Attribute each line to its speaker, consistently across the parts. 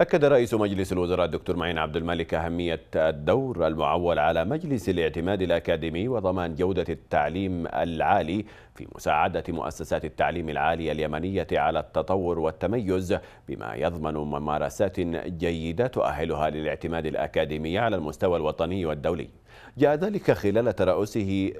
Speaker 1: أكد رئيس مجلس الوزراء الدكتور معين عبد الملك أهمية الدور المعول على مجلس الاعتماد الأكاديمي وضمان جودة التعليم العالي في مساعدة مؤسسات التعليم العالي اليمنية على التطور والتميز بما يضمن ممارسات جيدة تؤهلها للاعتماد الأكاديمي على المستوى الوطني والدولي جاء ذلك خلال ترأسه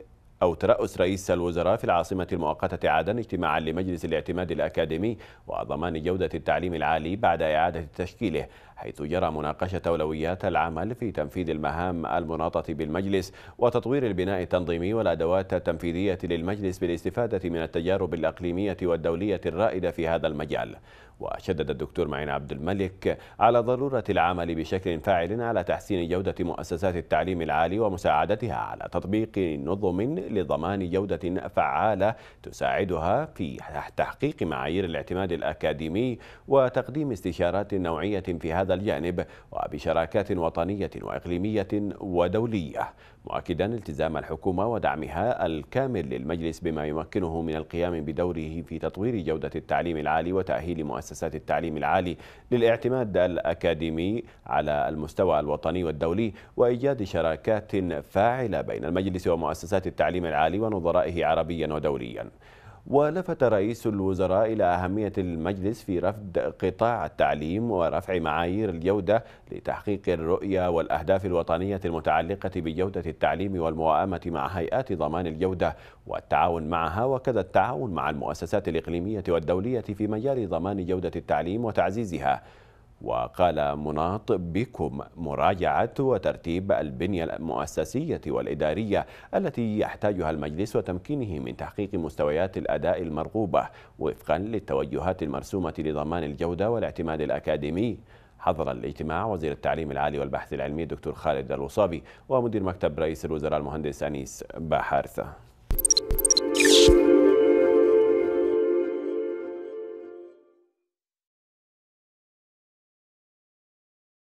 Speaker 1: أو ترأس رئيس الوزراء في العاصمة المؤقتة عدن اجتماعا لمجلس الاعتماد الأكاديمي وضمان جودة التعليم العالي بعد إعادة تشكيله حيث جرى مناقشة أولويات العمل في تنفيذ المهام المناطة بالمجلس وتطوير البناء التنظيمي والأدوات التنفيذية للمجلس بالاستفادة من التجارب الأقليمية والدولية الرائدة في هذا المجال وشدد الدكتور معين عبد الملك على ضرورة العمل بشكل فاعل على تحسين جودة مؤسسات التعليم العالي ومساعدتها على تطبيق نظم لضمان جودة فعالة تساعدها في تحقيق معايير الاعتماد الأكاديمي وتقديم استشارات نوعية في هذا الجانب وبشراكات وطنية وإقليمية ودولية مؤكدا التزام الحكومة ودعمها الكامل للمجلس بما يمكنه من القيام بدوره في تطوير جودة التعليم العالي وتأهيل مؤسسات مؤسسات التعليم العالي للاعتماد الأكاديمي على المستوى الوطني والدولي وإيجاد شراكات فاعلة بين المجلس ومؤسسات التعليم العالي ونظرائه عربيا ودوليا ولفت رئيس الوزراء إلى أهمية المجلس في رفض قطاع التعليم ورفع معايير الجودة لتحقيق الرؤية والأهداف الوطنية المتعلقة بجودة التعليم والمواءمة مع هيئات ضمان الجودة والتعاون معها وكذا التعاون مع المؤسسات الإقليمية والدولية في مجال ضمان جودة التعليم وتعزيزها وقال مناط بكم مراجعة وترتيب البنية المؤسسية والإدارية التي يحتاجها المجلس وتمكينه من تحقيق مستويات الأداء المرغوبة وفقا للتوجهات المرسومة لضمان الجودة والاعتماد الأكاديمي حضر الاجتماع وزير التعليم العالي والبحث العلمي الدكتور خالد الوصابي ومدير مكتب رئيس الوزراء المهندس أنيس باحارثة